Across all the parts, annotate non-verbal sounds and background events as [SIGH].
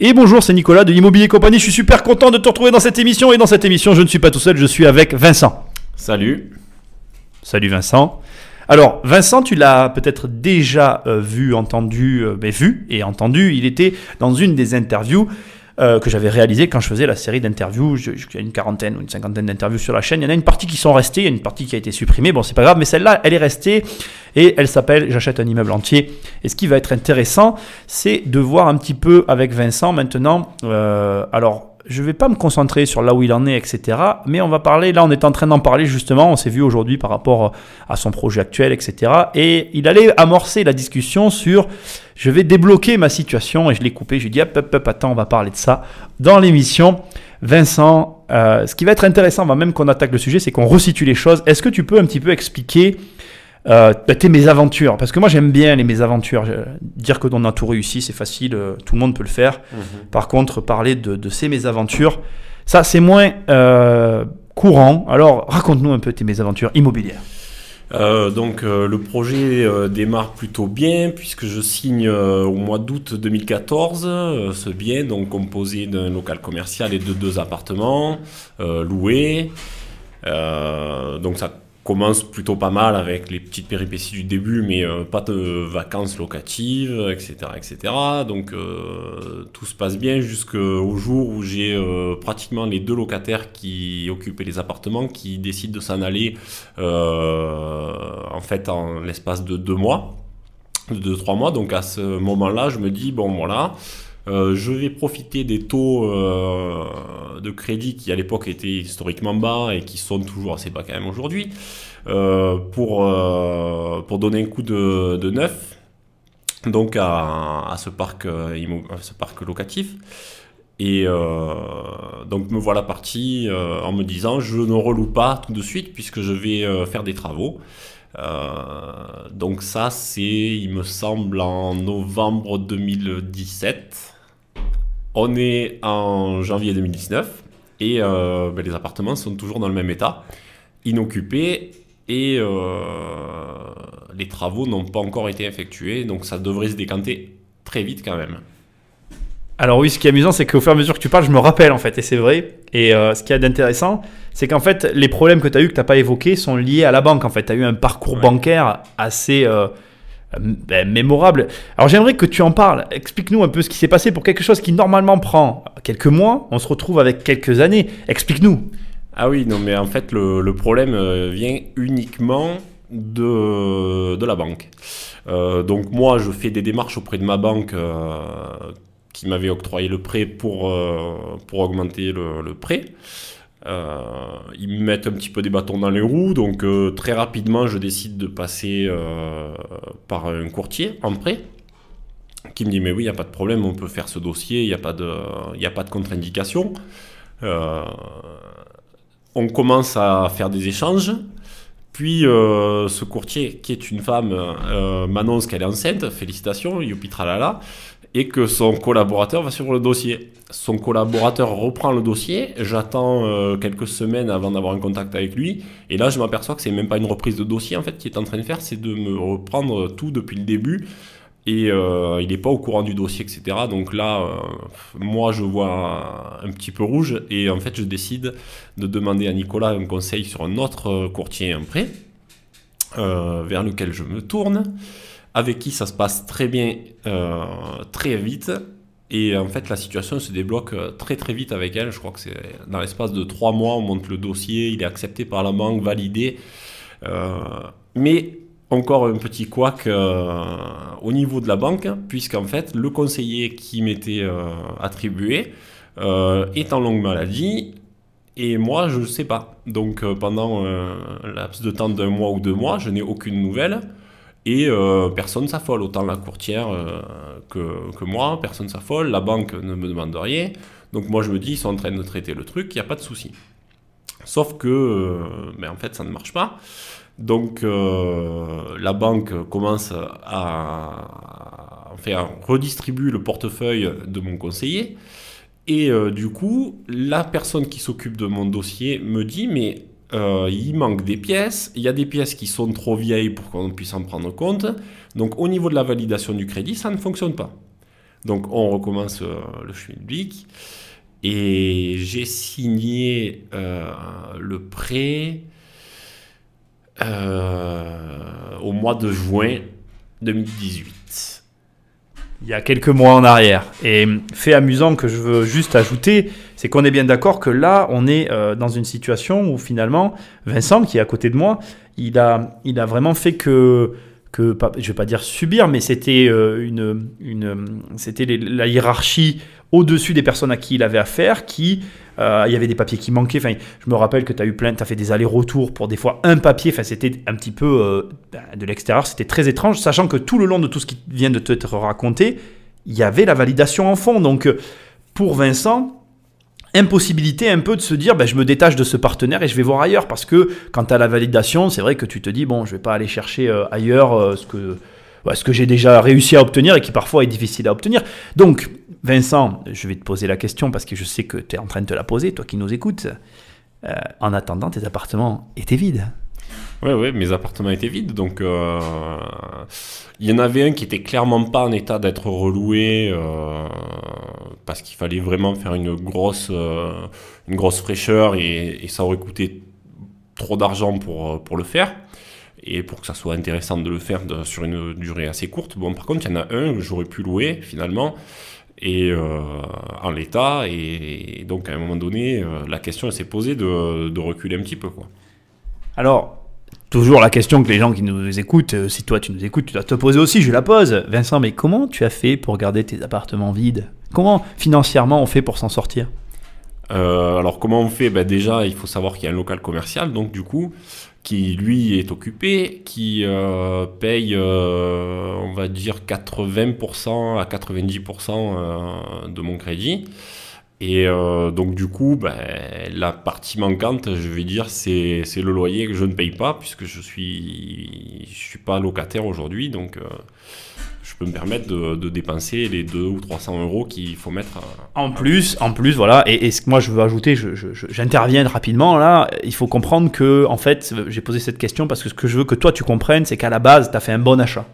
Et bonjour, c'est Nicolas de l'Immobilier Compagnie. Je suis super content de te retrouver dans cette émission. Et dans cette émission, je ne suis pas tout seul, je suis avec Vincent. Salut. Salut Vincent. Alors, Vincent, tu l'as peut-être déjà euh, vu, entendu, euh, vu et entendu. Il était dans une des interviews euh, que j'avais réalisé quand je faisais la série d'interviews. Il une quarantaine ou une cinquantaine d'interviews sur la chaîne. Il y en a une partie qui sont restées, il y a une partie qui a été supprimée. Bon, c'est pas grave, mais celle-là, elle est restée et elle s'appelle J'achète un immeuble entier. Et ce qui va être intéressant, c'est de voir un petit peu avec Vincent maintenant. Euh, alors, je ne vais pas me concentrer sur là où il en est, etc. Mais on va parler, là on est en train d'en parler justement, on s'est vu aujourd'hui par rapport euh, à son projet actuel, etc. Et il allait amorcer la discussion sur je vais débloquer ma situation et je l'ai coupé, je lui ai dit, hop, hop, hop, attends, on va parler de ça dans l'émission. Vincent, euh, ce qui va être intéressant, même qu'on attaque le sujet, c'est qu'on resitue les choses. Est-ce que tu peux un petit peu expliquer euh, bah, tes mésaventures. Parce que moi, j'aime bien les mésaventures. Dire que on a tout réussi, c'est facile, euh, tout le monde peut le faire. Mhm. Par contre, parler de, ces mésaventures, ça, c'est moins euh, courant. Alors, raconte-nous un peu tes mésaventures immobilières. Euh, donc le projet démarre plutôt bien puisque je signe au mois d'août 2014 ce bien donc composé d'un local commercial et de deux appartements loués. donc ça commence plutôt pas mal avec les petites péripéties du début, mais euh, pas de vacances locatives, etc. etc. Donc euh, tout se passe bien jusqu'au jour où j'ai euh, pratiquement les deux locataires qui occupaient les appartements qui décident de s'en aller en fait en l'espace de deux mois, de deux, trois mois. Donc à ce moment-là, je me dis, bon voilà. Euh, je vais profiter des taux euh, de crédit qui à l'époque étaient historiquement bas et qui sont toujours assez bas quand même aujourd'hui euh, pour, donner un coup de, neuf donc à, ce, parc, locatif. Et donc me voilà parti en me disant je ne reloue pas tout de suite puisque je vais faire des travaux. donc ça, c'est, il me semble, en novembre 2017. On est en janvier 2019 et euh, ben, les appartements sont toujours dans le même état, inoccupés et euh, les travaux n'ont pas encore été effectués, donc ça devrait se décanter très vite quand même. Alors oui, ce qui est amusant, c'est qu'au fur et à mesure que tu parles, je me rappelle en fait, et c'est vrai. Et euh, ce qui est intéressant, c'est qu'en fait, les problèmes que tu as eu, que tu n'as pas évoqués, sont liés à la banque. En fait, tu as eu un parcours bancaire assez ben, mémorable. Alors j'aimerais que tu en parles. Explique-nous un peu ce qui s'est passé pour quelque chose qui normalement prend quelques mois. On se retrouve avec quelques années. Explique-nous. Ah oui, non, mais en fait, le, problème euh, vient uniquement de, la banque. Euh, donc moi, je fais des démarches auprès de ma banque euh, qui m'avait octroyé le prêt pour, pour augmenter le prêt. Euh, ils mettent un petit peu des bâtons dans les roues, donc euh, très rapidement je décide de passer euh, par un courtier en prêt qui me dit mais oui il n'y a pas de problème, on peut faire ce dossier, il n'y a pas de, a pas de contre-indication. on commence à faire des échanges, puis ce courtier qui est une femme m'annonce qu'elle est enceinte, félicitations, Yupitralala. tralala et que son collaborateur va sur le dossier. Son collaborateur reprend le dossier, j'attends euh, quelques semaines avant d'avoir un contact avec lui, et là je m'aperçois que c'est même pas une reprise de dossier en fait qu'il est en train de faire, c'est de me reprendre tout depuis le début, et euh, il n'est pas au courant du dossier, etc. Donc là, euh, moi je vois un petit peu rouge, et en fait je décide de demander à Nicolas un conseil sur un autre courtier, en prêt, vers lequel je me tourne avec qui ça se passe très bien, euh, très vite. Et en fait, la situation se débloque euh, très très vite avec elle. Je crois que c'est dans l'espace de trois mois, on monte le dossier, il est accepté par la banque, validé. Euh, mais encore un petit couac au niveau de la banque, puisqu'en fait, le conseiller qui m'était attribué est en longue maladie. Et moi, je ne sais pas. Donc pendant un laps de temps d'un mois ou deux mois, je n'ai aucune nouvelle. Et euh, personne s'affole, autant la courtière euh, que, moi, personne s'affole, la banque ne me demande rien. Donc moi je me dis, ils sont en train de traiter le truc, il n'y a pas de souci. Sauf que, euh, ben, en fait, ça ne marche pas. Donc la banque commence à, faire redistribuer le portefeuille de mon conseiller. Et du coup, la personne qui s'occupe de mon dossier me dit, mais euh, il manque des pièces, il y a des pièces qui sont trop vieilles pour qu'on puisse en prendre compte. Donc au niveau de la validation du crédit, ça ne fonctionne pas. Donc on recommence chemin euh, le bic et j'ai signé euh, le prêt au mois de juin 2018 il y a quelques mois en arrière. Et hum, fait amusant que je veux juste ajouter, c'est qu'on est bien d'accord que là, on est euh, dans une situation où finalement, Vincent, qui est à côté de moi, il a, il a vraiment fait que, que je ne vais pas dire subir, mais c'était euh, une, une, c'était la hiérarchie au-dessus des personnes à qui il avait affaire, qui euh, il y avait des papiers qui manquaient. Enfin, je me rappelle que tu as eu plein, tu as fait des allers-retours pour des fois un papier. Enfin, c'était un petit peu euh, ben, de l'extérieur, c'était très étrange, sachant que tout le long de tout ce qui vient de te raconter, il y avait la validation en fond. Donc, pour Vincent, impossibilité un peu de se dire ben, je me détache de ce partenaire et je vais voir ailleurs. Parce que quand tu as la validation, c'est vrai que tu te dis bon, je vais pas aller chercher euh, ailleurs ce que. ce que j'ai déjà réussi à obtenir et qui parfois est difficile à obtenir. Donc, Vincent, je vais te poser la question parce que je sais que tu es en train de te la poser, toi qui nous écoutes. Euh, en attendant, tes appartements étaient vides. Oui, ouais, mes appartements étaient vides. Donc, euh, il y en avait un qui était clairement pas en état d'être reloué euh, parce qu'il fallait vraiment faire une grosse, une grosse fraîcheur et, ça aurait coûté trop d'argent pour, pour le faire et pour que ça soit intéressant de le faire sur une durée assez courte. Bon, par contre, il y en a un que j'aurais pu louer finalement, et euh, en l'état. Et, donc à un moment donné, euh, la question s'est posée de, reculer un petit peu. Quoi. Alors, toujours la question que les gens qui nous écoutent, euh, si toi tu nous écoutes, tu dois te poser aussi, je la pose. Vincent, mais comment tu as fait pour garder tes appartements vides Comment financièrement on fait pour s'en sortir euh, alors comment on fait ben Déjà, il faut savoir qu'il y a un local commercial, donc du coup, qui lui est occupé, qui euh, paye, euh, on va dire, 80% à 90% de mon crédit. Et donc du coup, ben, la partie manquante, je vais dire, c'est le loyer que je ne paye pas, puisque je suis, je suis pas locataire aujourd'hui. Donc je peux me permettre de, dépenser les 2 ou 300 euros qu'il faut mettre. en plus, en plus, voilà. Et, ce que moi je veux ajouter, j'interviens rapidement là. Il faut comprendre que, en fait, j'ai posé cette question parce que ce que je veux que toi tu comprennes, c'est qu'à la base, tu as fait un bon achat.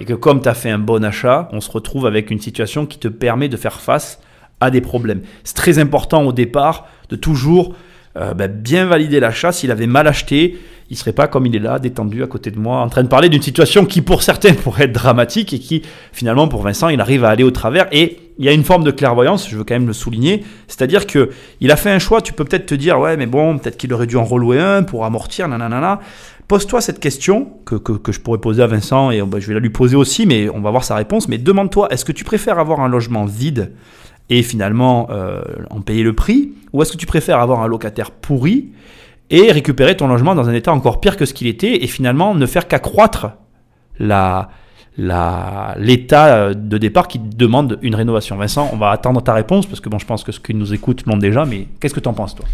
Et que comme tu as fait un bon achat, on se retrouve avec une situation qui te permet de faire face à des problèmes. C'est très important au départ de toujours euh, ben, bien validé l'achat. S'il avait mal acheté, il serait pas comme il est là, détendu à côté de moi, en train de parler d'une situation qui pour certains [LAUGHS] pourrait être dramatique et qui finalement pour Vincent, il arrive à aller au travers. Et il y a une forme de clairvoyance, je veux quand même le souligner, c'est-à-dire que il a fait un choix. Tu peux peut-être te dire ouais, mais bon, peut-être qu'il aurait dû en relouer un pour amortir, nanana. Pose-toi cette question que, je pourrais poser à Vincent et ben, je vais la lui poser aussi, mais on va voir sa réponse. Mais demande-toi, est-ce que tu préfères avoir un logement vide et finalement euh, en payer le prix Ou est-ce que tu préfères avoir un locataire pourri et récupérer ton logement dans un état encore pire que ce qu'il était et finalement ne faire qu'accroître la, l'état euh, de départ qui demande une rénovation. Vincent, on va attendre ta réponse parce que bon, je pense que ce qui nous écoutent l'ont déjà, mais qu'est-ce que tu en penses toi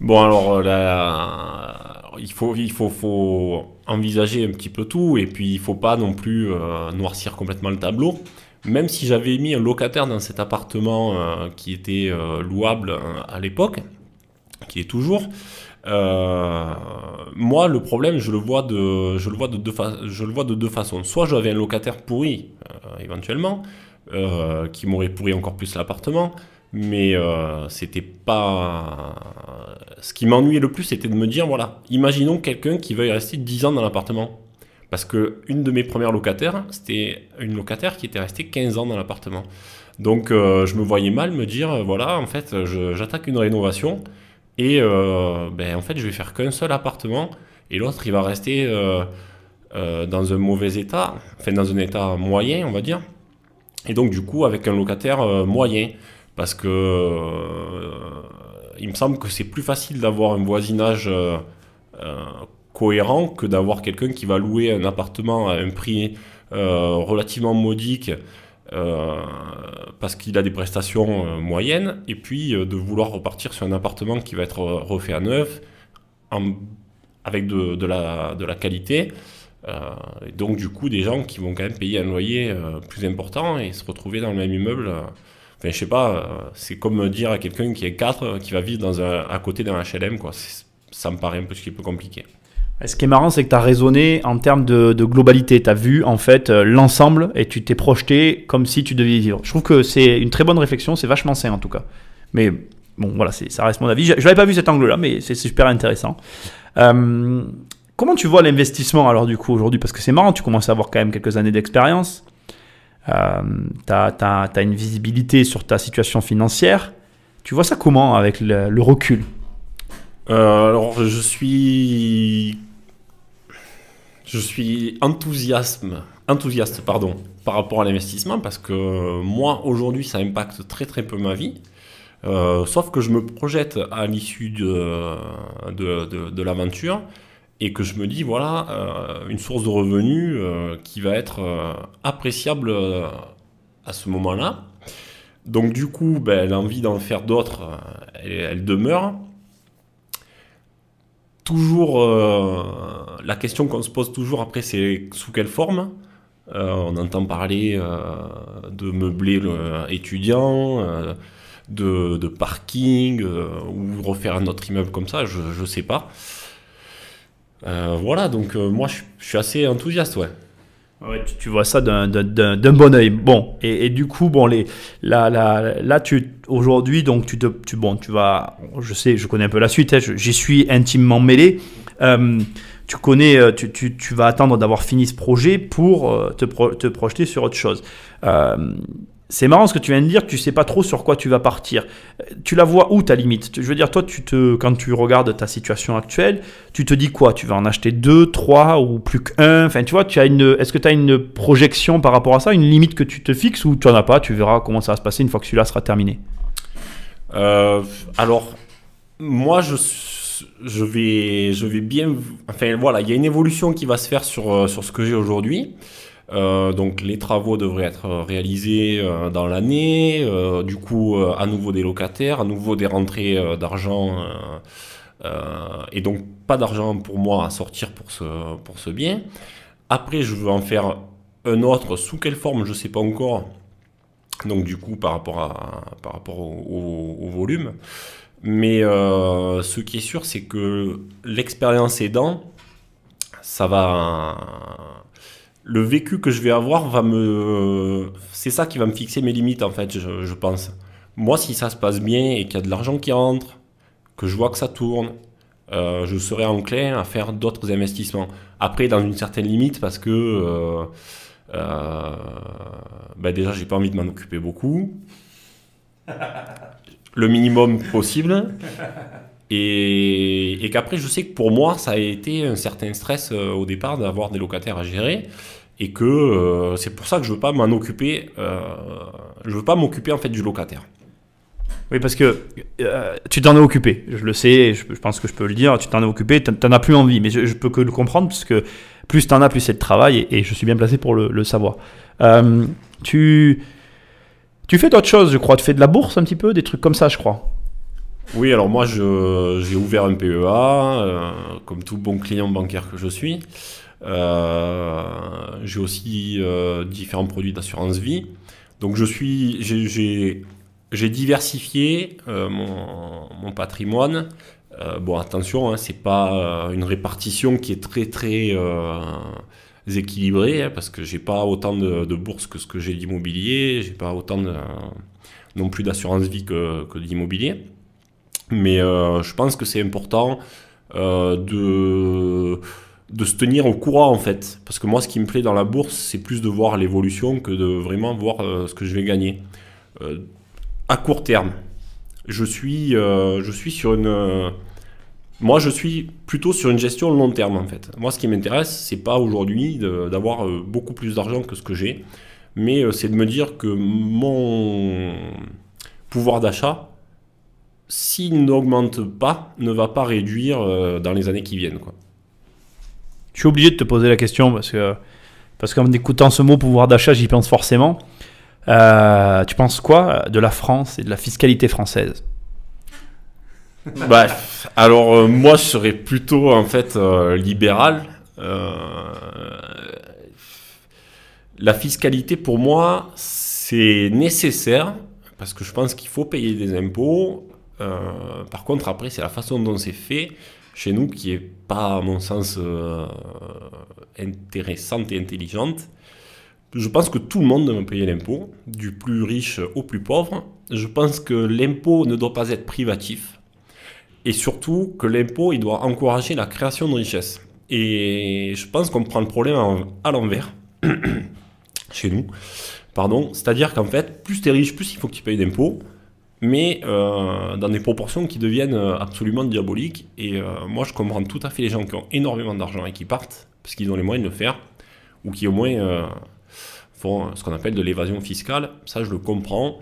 Bon alors euh, il faut il faut, envisager un petit peu tout et puis il ne faut pas non plus noircir complètement le tableau même si j'avais mis un locataire dans cet appartement euh, qui était euh, louable euh, à l'époque, qui est toujours, moi le problème je le vois de, je le vois de, deux, je le vois de deux façons. Soit j'avais un locataire pourri éventuellement, qui m'aurait pourri encore plus l'appartement, mais c'était pas... Ce qui m'ennuyait le plus c'était de me dire, voilà, imaginons quelqu'un qui veuille rester 10 ans dans l'appartement. Parce que une de mes premières locataires, c'était une locataire qui était restée 15 ans dans l'appartement. Donc euh, je me voyais mal me dire, euh, voilà, en fait, j'attaque une rénovation et euh, ben, en fait, je vais faire qu'un seul appartement et l'autre, il va rester dans un mauvais état, enfin dans un état moyen, on va dire. Et donc du coup, avec un locataire moyen, parce que il me semble que c'est plus facile d'avoir un voisinage cohérent que d'avoir quelqu'un qui va louer un appartement à un prix euh, relativement modique euh, parce qu'il a des prestations euh, moyennes et puis de vouloir repartir sur un appartement qui va être refait à neuf en, avec de, de, la, qualité. donc du coup des gens qui vont quand même payer un loyer plus important et se retrouver dans le même immeuble. Enfin, je sais pas, c'est comme dire à quelqu'un qui est 4 qui va vivre dans un, à côté d'un HLM, quoi. Ça me paraît un peu, ce qui est peu compliqué. Ce qui est marrant, c'est que tu as raisonné en termes de, globalité. Tu as vu en fait euh, l'ensemble et tu t'es projeté comme si tu devais vivre. Je trouve que c'est une très bonne réflexion, c'est vachement sain en tout cas. Mais bon, voilà, ça reste mon avis. Je, n'avais l'avais pas vu cet angle-là, mais c'est super intéressant. Euh, comment tu vois l'investissement alors du coup aujourd'hui Parce que c'est marrant, tu commences à avoir quand même quelques années d'expérience. Euh, tu as, une visibilité sur ta situation financière. Tu vois ça comment avec le, recul euh, alors, je suis je suis enthousiasme, enthousiaste pardon, par rapport à l'investissement parce que euh, moi, aujourd'hui, ça impacte très très peu ma vie. Euh, sauf que je me projette à l'issue de, de, l'aventure et que je me dis, voilà, euh, une source de revenus qui va être appréciable à ce moment-là. Donc du coup, ben, l'envie d'en faire d'autres, elle, demeure toujours euh, la question qu'on se pose toujours après, c'est sous quelle forme euh, On entend parler euh, de meubler le, de, parking, ou refaire un autre immeuble comme ça, je ne sais pas. voilà, donc moi je, suis assez enthousiaste, ouais. Ouais, tu, vois ça d'un bon oeil. Bon, et, du coup, bon, les, là, là, là tu, aujourd'hui, donc, tu te, tu, bon, tu vas, je sais, je connais un peu la suite, hein, j'y suis intimement mêlé. Euh, tu connais, euh, tu, tu, tu vas attendre d'avoir fini ce projet pour euh, te, te projeter sur autre chose. C'est marrant ce que tu viens de dire, tu sais pas trop sur quoi tu vas partir. Tu la vois où ta limite Je veux dire, toi, tu te, quand tu regardes ta situation actuelle, tu te dis quoi Tu vas en acheter deux, trois ou plus qu'un Enfin, tu vois, tu as une, est-ce que tu as une projection par rapport à ça, une limite que tu te fixes ou tu n'en as pas Tu verras comment ça va se passer une fois que celui-là sera terminé. Euh, alors, moi, je, vais, je vais bien. Enfin, voilà, il y a une évolution qui va se faire sur, euh, sur ce que j'ai aujourd'hui. Euh, donc les travaux devraient être réalisés euh, dans l'année, euh, du coup à nouveau des locataires, à nouveau des rentrées d'argent, et donc pas d'argent pour moi à sortir pour ce, pour ce bien. Après je veux en faire un autre, sous quelle forme je ne sais pas encore, donc du coup par rapport, à, par rapport au, au volume. Mais ce qui est sûr c'est que l'expérience aidant, ça va le vécu que je vais avoir va me. C'est ça qui va me fixer mes limites, en fait, je, pense. Moi, si ça se passe bien et qu'il y a de l'argent qui entre, que je vois que ça tourne, euh, je serai enclin à faire d'autres investissements. Après, dans une certaine limite, parce que. Euh, je euh, n'ai ben déjà, j'ai pas envie de m'en occuper beaucoup. [LAUGHS] Le minimum possible. Et, qu'après, je sais que pour moi, ça a été un certain stress euh, au départ d'avoir des locataires à gérer. Et que euh, c'est pour ça que je veux pas m'en occuper. Euh, je veux pas m'occuper en fait du locataire. Oui, parce que tu t'en es occupé, je le sais, je, pense que je peux le dire, tu t'en es occupé, t'en as plus envie, mais je, peux que le comprendre, parce que plus tu en as, plus c'est de travail, et, je suis bien placé pour le, savoir. tu, tu fais d'autres choses, je crois, tu fais de la bourse un petit peu, des trucs comme ça, je crois. Oui, alors moi, j'ai ouvert un PEA, euh, comme tout bon client bancaire que je suis. Euh, j'ai aussi euh, différents produits d'assurance vie. Donc je suis, j'ai diversifié mon, patrimoine. bon, attention, hein, c'est pas une répartition qui est très très équilibrée, hein, parce que j'ai pas autant de, de bourses que ce que j'ai d'immobilier, j'ai pas autant non plus d'assurance vie que, que d'immobilier. Mais euh, je pense que c'est important euh, de se tenir au courant en fait. Parce que moi, ce qui me plaît dans la bourse, c'est plus de voir l'évolution que de vraiment voir euh, ce que je vais gagner. à court terme, je suis, je suis sur une. moi, je suis plutôt sur une gestion long terme en fait. Moi, ce qui m'intéresse, c'est pas aujourd'hui d'avoir beaucoup plus d'argent que ce que j'ai, mais c'est de me dire que mon pouvoir d'achat, s'il n'augmente pas, ne va pas réduire euh, dans les années qui viennent. Quoi. Je suis obligé de te poser la question parce que parce qu'en écoutant ce mot pouvoir d'achat, j'y pense forcément. Euh, tu penses quoi de la France et de la fiscalité française bah, alors euh, moi je serais plutôt en fait libéral. la fiscalité pour moi c'est nécessaire parce que je pense qu'il faut payer des impôts euh, par contre, après, c'est la façon dont c'est fait chez nous qui est pas, à mon sens, euh, intéressante et intelligente. Je pense que tout le monde doit payer l'impôt, du plus riche au plus pauvre. Je pense que l'impôt ne doit pas être privatif. Et surtout que l'impôt, il doit encourager la création de richesses. Et je pense qu'on prend le problème à l'envers [CLEARS THROAT] chez nous. Pardon, c'est-à-dire qu'en fait, plus tu es riche, plus il faut que tu payes d'impôts mais euh, dans des proportions qui deviennent euh, absolument diaboliques. Et euh, moi, je comprends tout à fait les gens qui ont énormément d'argent et qui partent parce qu'ils ont les moyens de le faire, ou qui au moins font ce qu'on appelle de l'évasion fiscale. Ça, je le comprends.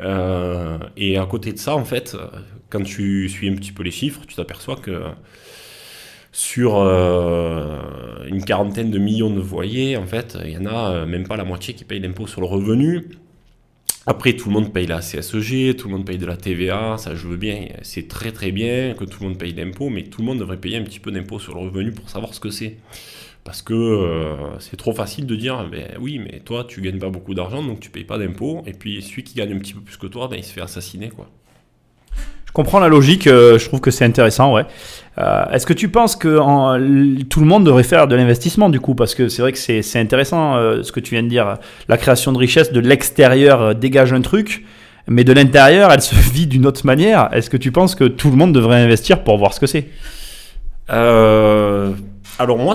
et à côté de ça, en fait, quand tu suis un petit peu les chiffres, tu t'aperçois que sur une quarantaine de millions de foyers, en fait, il n'y en a même pas la moitié qui paye l'impôt sur le revenu. Après, tout le monde paye la CSEG, tout le monde paye de la TVA, ça je veux bien, c'est très très bien que tout le monde paye d'impôts, mais tout le monde devrait payer un petit peu d'impôts sur le revenu pour savoir ce que c'est. Parce que euh, c'est trop facile de dire, ben oui, mais toi tu gagnes pas beaucoup d'argent, donc tu payes pas d'impôts, et puis celui qui gagne un petit peu plus que toi, ben il se fait assassiner quoi comprends la logique, euh, je trouve que c'est intéressant, ouais. Euh, est-ce que tu penses que tout le monde devrait faire de l'investissement du coup Parce que c'est vrai que c'est intéressant euh, ce que tu viens de dire. La création de richesse de l'extérieur dégage un truc, mais de l'intérieur, elle se [LAUGHS] vit d'une autre manière. Est-ce que tu penses que tout le monde devrait investir pour voir ce que c'est Alors moi,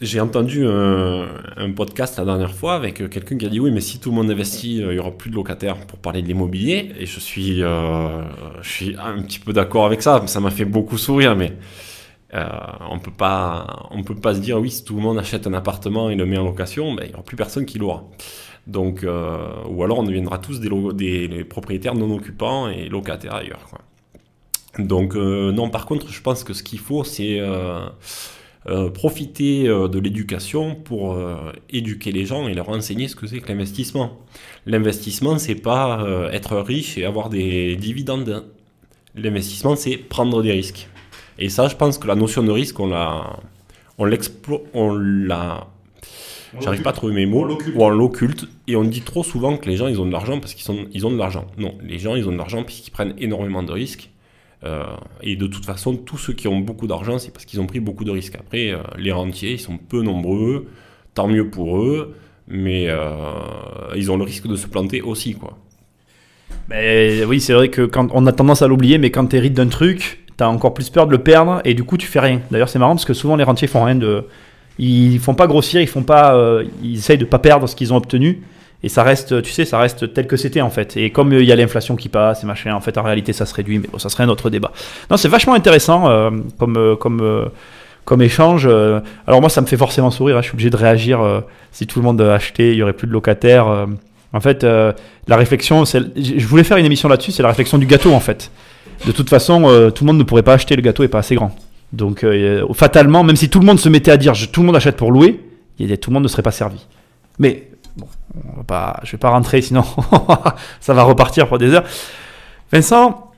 j'ai entendu un, podcast la dernière fois avec euh, quelqu'un qui a dit oui mais si tout le monde investit euh, il y aura plus de locataires pour parler de l'immobilier et je suis euh, je suis un petit peu d'accord avec ça ça m'a fait beaucoup sourire mais euh, on peut pas on peut pas se dire oui si tout le monde achète un appartement et le met en location ben, il n'y aura plus personne qui l'aura donc ou alors on deviendra tous des, propriétaires non occupants et locataires ailleurs donc non par contre je pense que ce qu'il faut c'est euh, profiter euh, de l'éducation pour euh, éduquer les gens et leur enseigner ce que c'est que l'investissement. L'investissement, c'est pas être riche et avoir des dividendes. L'investissement, c'est prendre des risques. Et ça, je pense que la notion de risque, on l'a, on on l'a, j'arrive pas à trouver mes mots, ou on l'occulte. Et on dit trop souvent que les gens, ils ont de l'argent parce qu'ils sont, ils ont de l'argent. Non, les gens, ils ont de l'argent puisqu'ils prennent énormément de risques euh, et de toute façon, tous ceux qui ont beaucoup d'argent, c'est parce qu'ils ont pris beaucoup de risques. Après, euh, les rentiers, ils sont peu nombreux, tant mieux pour eux, mais euh, ils ont le risque de se planter aussi, quoi. Mais ben, oui, c'est vrai que quand on a tendance à l'oublier, mais quand tu hérites d'un truc, tu as encore plus peur de le perdre et du coup tu fais rien. D'ailleurs, c'est marrant parce que souvent les rentiers font rien de, ils font pas grossir, ils font pas, ils essayent de pas perdre ce qu'ils ont obtenu et ça reste, tu sais, ça reste tel que c'était en fait. Et comme euh, il y a l'inflation qui passe et machin, en fait, en réalité, ça se réduit, mais bon, ça serait un autre débat. Non, c'est vachement intéressant euh, comme, euh, comme, comme échange. Alors moi, ça me fait forcément sourire, hein. je suis obligé de réagir. si tout le monde achetait, il y aurait plus de locataires. en fait, la réflexion, je voulais faire une émission là-dessus, c'est la réflexion du gâteau en fait. De toute façon, tout le monde ne pourrait pas acheter, le gâteau est pas assez grand. Donc fatalement, même si tout le monde se mettait à dire, tout le monde achète pour louer, tout le monde ne serait pas servi. Mais on va pas, je vais pas rentrer sinon [LAUGHS] ça va repartir pour des heures. Vincent,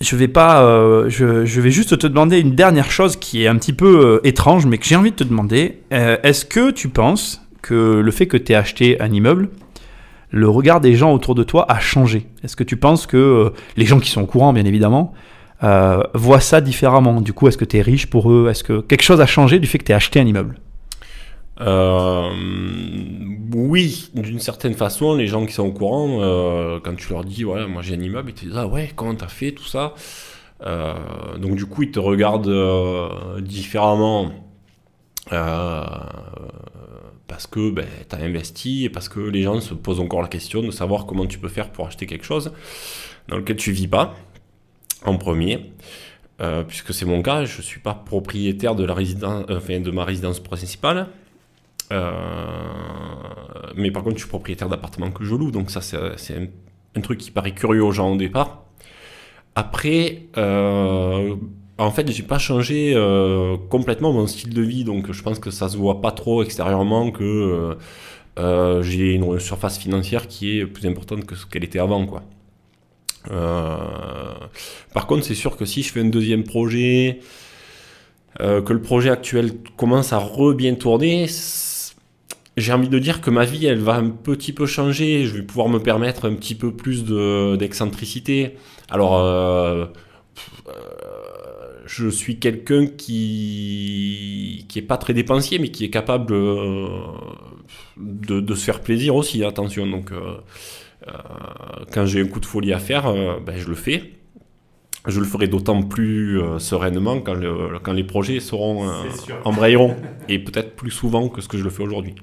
je vais pas, euh, je, vais juste te demander une dernière chose qui est un petit peu euh, étrange, mais que j'ai envie de te demander. Euh, est-ce que tu penses que le fait que tu aies acheté un immeuble, le regard des gens autour de toi a changé Est-ce que tu penses que les gens qui sont au courant, bien évidemment, voient ça différemment Du coup, est-ce que tu es riche pour eux Est-ce que quelque chose a changé du fait que tu aies acheté un immeuble euh, oui, d'une certaine façon, les gens qui sont au courant, euh, quand tu leur dis, voilà, moi j'ai un immeuble, ils te disent, ah ouais, comment t'as fait tout ça euh, Donc du coup, ils te regardent différemment parce que ben, tu as investi et parce que les gens se posent encore la question de savoir comment tu peux faire pour acheter quelque chose dans lequel tu vis pas, en premier. puisque c'est mon cas, je ne suis pas propriétaire de, la résidence, de ma résidence principale, euh, mais par contre, je suis propriétaire d'appartements que je loue, donc ça, c'est un, truc qui paraît curieux aux gens au départ. Après, euh, en fait, j'ai pas changé euh, complètement mon style de vie, donc je pense que ça se voit pas trop extérieurement que j'ai une surface financière qui est plus importante que ce qu'elle était avant, quoi. par contre, c'est sûr que si je fais un deuxième projet, que le projet actuel commence à re bien tourner, j'ai envie de dire que ma vie, elle va un petit peu changer. Je vais pouvoir me permettre un petit peu plus d'excentricité. Alors, euh, euh, je suis quelqu'un qui qui est pas très dépensier, mais qui est capable euh, de, se faire plaisir aussi. Attention, donc quand j'ai un coup de folie à faire, ben, je le fais. Je le ferai d'autant plus sereinement quand, les projets seront embrayeront et peut-être plus souvent que ce que je le fais aujourd'hui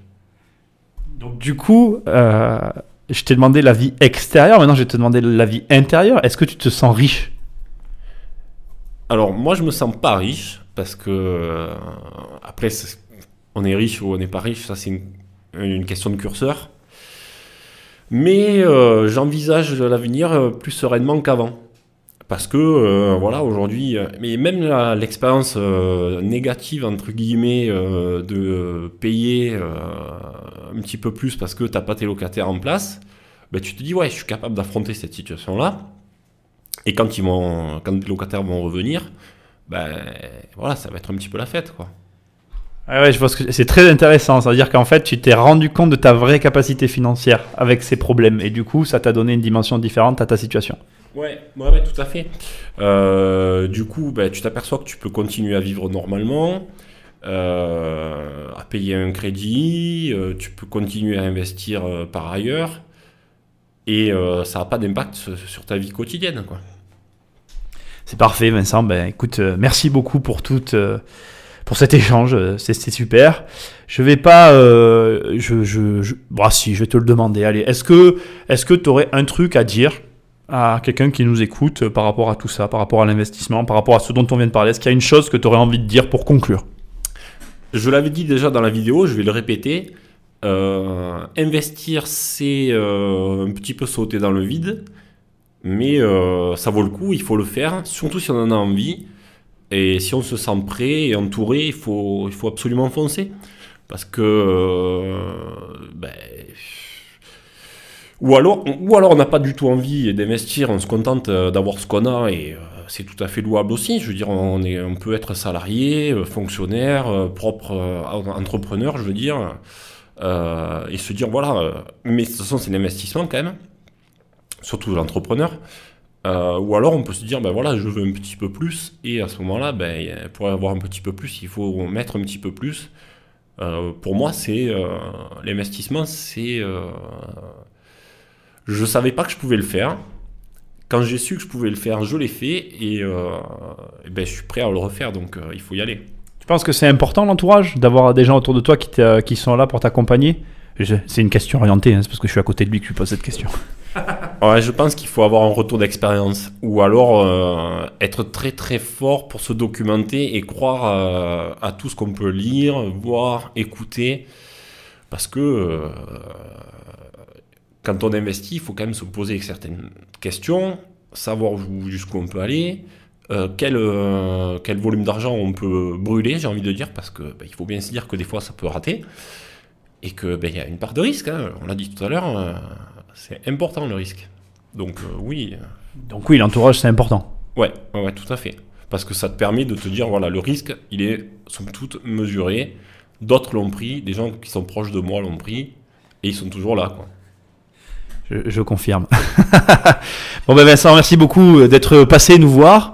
du coup, euh, je t'ai demandé la vie extérieure, maintenant je vais te demander la vie intérieure. Est-ce que tu te sens riche Alors, moi, je me sens pas riche parce que, euh, après, on est riche ou on n'est pas riche, ça, c'est une, question de curseur. Mais euh, j'envisage l'avenir plus sereinement qu'avant. Parce que euh, voilà aujourd'hui, euh, mais même l'expérience euh, négative entre guillemets de payer un petit peu plus parce que t'as pas tes locataires en place, ben, tu te dis ouais je suis capable d'affronter cette situation là. Et quand ils vont, quand les locataires vont revenir, ben voilà ça va être un petit peu la fête quoi. Ouais, je pense que c'est très intéressant. cest à dire qu'en fait, tu t'es rendu compte de ta vraie capacité financière avec ces problèmes. Et du coup, ça t'a donné une dimension différente à ta situation. Ouais, tout à fait. Euh, du coup, ben, tu t'aperçois que tu peux continuer à vivre normalement, euh, à payer un crédit, euh, tu peux continuer à investir par ailleurs. Et ça n'a pas d'impact sur ta vie quotidienne. C'est parfait, Vincent. Ben, écoute, merci beaucoup pour toute pour cet échange. Euh, c'est super. Je vais pas. Euh, je, Bah, si, je vais te le demander. Allez, est-ce que est-ce que tu aurais un truc à dire à quelqu'un qui nous écoute euh, par rapport à tout ça, par rapport à l'investissement, par rapport à ce dont on vient de parler Est-ce qu'il y a une chose que tu aurais envie de dire pour conclure Je l'avais dit déjà dans la vidéo, je vais le répéter. investir, c'est un petit peu sauter dans le vide, mais ça vaut le coup, il faut le faire, surtout si on en a envie et si on se sent prêt et entouré, il faut, il faut absolument foncer. Parce que. Euh, ben, ou alors, ou alors on n'a pas du tout envie d'investir, on se contente euh, d'avoir ce qu'on a et euh, c'est tout à fait louable aussi. Je veux dire, on, est, on peut être salarié, fonctionnaire, propre entrepreneur, je veux dire, et se dire voilà, mais de toute façon, c'est l'investissement quand même, surtout l'entrepreneur. Euh, ou alors on peut se dire, ben voilà, je veux un petit peu plus, et à ce moment-là, ben, pour avoir un petit peu plus, il faut mettre un petit peu plus. Euh, pour moi, c'est euh, l'investissement, c'est... je ne savais pas que je pouvais le faire. Quand j'ai su que je pouvais le faire, je l'ai fait, et, ben, je suis prêt à le refaire, donc il faut y aller. Tu penses que c'est important l'entourage, d'avoir des gens autour de toi qui, qui sont là pour t'accompagner c'est une question orientée, hein, c'est parce que je suis à côté de lui que je pose cette question. [LAUGHS] ouais, je pense qu'il faut avoir un retour d'expérience ou alors euh, être très très fort pour se documenter et croire euh, à tout ce qu'on peut lire, voir, écouter. Parce que euh, quand on investit, il faut quand même se poser certaines questions, savoir jusqu'où on peut aller, quel, quel, volume d'argent on peut brûler, j'ai envie de dire, parce qu'il bah, faut bien se dire que des fois ça peut rater et que ben, y a une part de risque. Hein. On l'a dit tout à l'heure, euh, c'est important le risque. Donc euh, oui. Euh. Donc oui, l'entourage c'est important. Ouais, ouais, tout à fait. Parce que ça te permet de te dire voilà, le risque, il est somme toutes mesuré. D'autres l'ont pris, des gens qui sont proches de moi l'ont pris, et ils sont toujours là. Quoi. Je, je, confirme. [LAUGHS] bon ben Vincent, merci beaucoup d'être passé nous voir.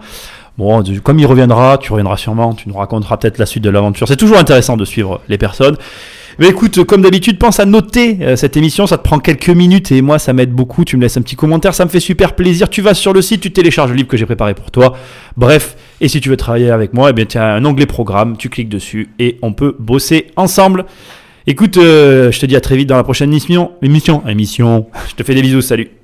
Bon, comme il reviendra, tu reviendras sûrement, tu nous raconteras peut-être la suite de l'aventure. C'est toujours intéressant de suivre les personnes. Mais écoute, euh, comme d'habitude, pense à noter euh, cette émission. Ça te prend quelques minutes et moi, ça m'aide beaucoup. Tu me laisses un petit commentaire, ça me fait super plaisir. Tu vas sur le site, tu télécharges le livre que j'ai préparé pour toi. Bref, et si tu veux travailler avec moi, eh bien, tu as un onglet programme. Tu cliques dessus et on peut bosser ensemble. Écoute, euh, je te dis à très vite dans la prochaine émission. Émission, émission. [LAUGHS] Je te fais des bisous. Salut.